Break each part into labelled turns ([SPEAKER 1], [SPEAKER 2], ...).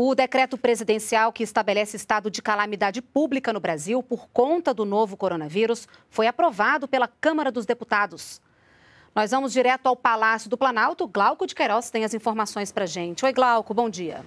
[SPEAKER 1] O decreto presidencial que estabelece estado de calamidade pública no Brasil por conta do novo coronavírus foi aprovado pela Câmara dos Deputados. Nós vamos direto ao Palácio do Planalto. Glauco de Queiroz tem as informações para gente. Oi, Glauco, bom dia.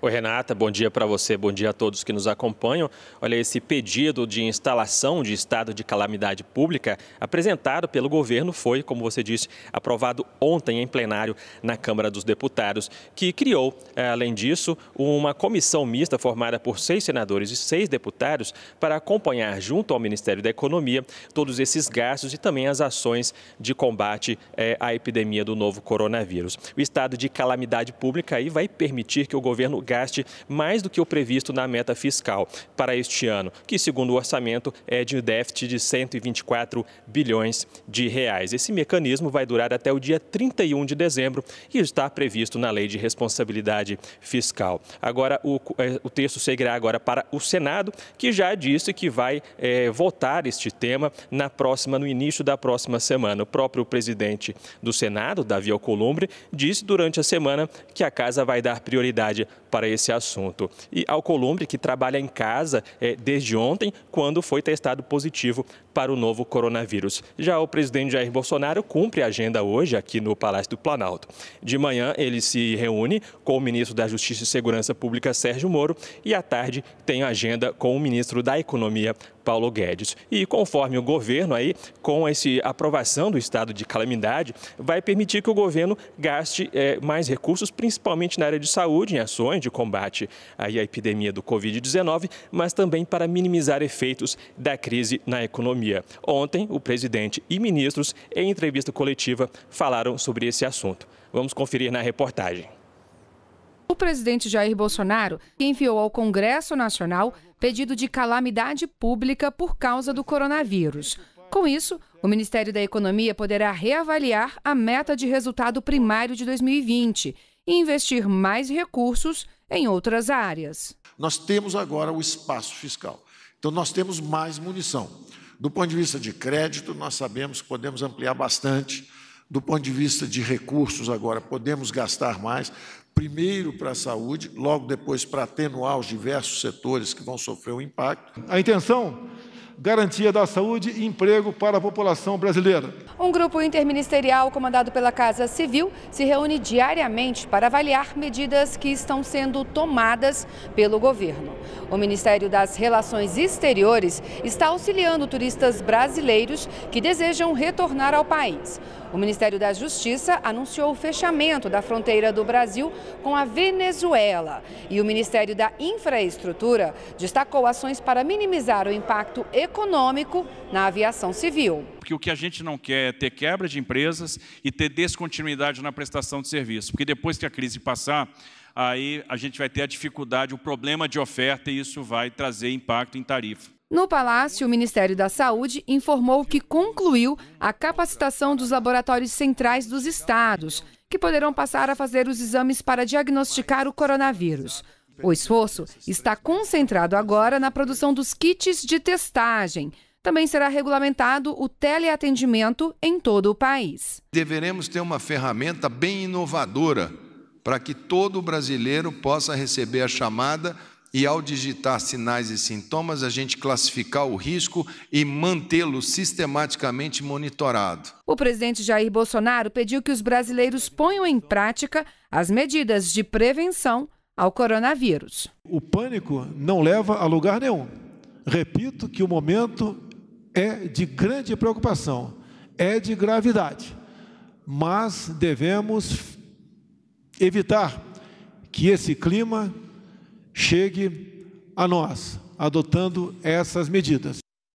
[SPEAKER 2] Oi, Renata, bom dia para você, bom dia a todos que nos acompanham. Olha, esse pedido de instalação de estado de calamidade pública apresentado pelo governo foi, como você disse, aprovado ontem em plenário na Câmara dos Deputados, que criou, eh, além disso, uma comissão mista formada por seis senadores e seis deputados para acompanhar, junto ao Ministério da Economia, todos esses gastos e também as ações de combate eh, à epidemia do novo coronavírus. O estado de calamidade pública aí vai permitir que o governo gaste mais do que o previsto na meta fiscal para este ano, que, segundo o orçamento, é de déficit de 124 bilhões de reais. Esse mecanismo vai durar até o dia 31 de dezembro e está previsto na Lei de Responsabilidade Fiscal. Agora, o, eh, o texto seguirá agora para o Senado, que já disse que vai é, votar este tema na próxima, no início da próxima semana. O próprio presidente do Senado, Davi Alcolumbre, disse durante a semana que a casa vai dar prioridade para para esse assunto. E Alcolumbre, que trabalha em casa é, desde ontem, quando foi testado positivo para o novo coronavírus. Já o presidente Jair Bolsonaro cumpre a agenda hoje aqui no Palácio do Planalto. De manhã, ele se reúne com o ministro da Justiça e Segurança Pública, Sérgio Moro, e à tarde tem agenda com o ministro da Economia, Paulo Guedes. E conforme o governo aí, com essa aprovação do estado de calamidade, vai permitir que o governo gaste é, mais recursos, principalmente na área de saúde, em ações de de combate aí à epidemia do Covid-19, mas também para minimizar efeitos da crise na economia. Ontem, o presidente e ministros, em entrevista coletiva, falaram sobre esse assunto. Vamos conferir na reportagem.
[SPEAKER 1] O presidente Jair Bolsonaro enviou ao Congresso Nacional pedido de calamidade pública por causa do coronavírus. Com isso, o Ministério da Economia poderá reavaliar a meta de resultado primário de 2020 e investir mais recursos em outras áreas. Nós temos agora o espaço fiscal. Então, nós temos mais munição. Do ponto de vista de crédito, nós sabemos que podemos ampliar bastante. Do ponto de vista de recursos, agora, podemos gastar mais, primeiro para a saúde, logo depois para atenuar os diversos setores que vão sofrer o impacto. A intenção garantia da saúde e emprego para a população brasileira. Um grupo interministerial comandado pela Casa Civil se reúne diariamente para avaliar medidas que estão sendo tomadas pelo governo. O Ministério das Relações Exteriores está auxiliando turistas brasileiros que desejam retornar ao país. O Ministério da Justiça anunciou o fechamento da fronteira do Brasil com a Venezuela. E o Ministério da Infraestrutura destacou ações para minimizar o impacto econômico na aviação civil.
[SPEAKER 2] Porque o que a gente não quer é ter quebra de empresas e ter descontinuidade na prestação de serviço. Porque depois que a crise passar, aí a gente vai ter a dificuldade, o problema de oferta e isso vai trazer impacto em tarifa.
[SPEAKER 1] No palácio, o Ministério da Saúde informou que concluiu a capacitação dos laboratórios centrais dos estados, que poderão passar a fazer os exames para diagnosticar o coronavírus. O esforço está concentrado agora na produção dos kits de testagem. Também será regulamentado o teleatendimento em todo o país. Deveremos ter uma ferramenta bem inovadora para que todo brasileiro possa receber a chamada e, ao digitar sinais e sintomas, a gente classificar o risco e mantê-lo sistematicamente monitorado. O presidente Jair Bolsonaro pediu que os brasileiros ponham em prática as medidas de prevenção ao coronavírus. O pânico não leva a lugar nenhum. Repito que o momento é de grande preocupação, é de gravidade, mas devemos evitar que esse clima chegue a nós, adotando essas medidas.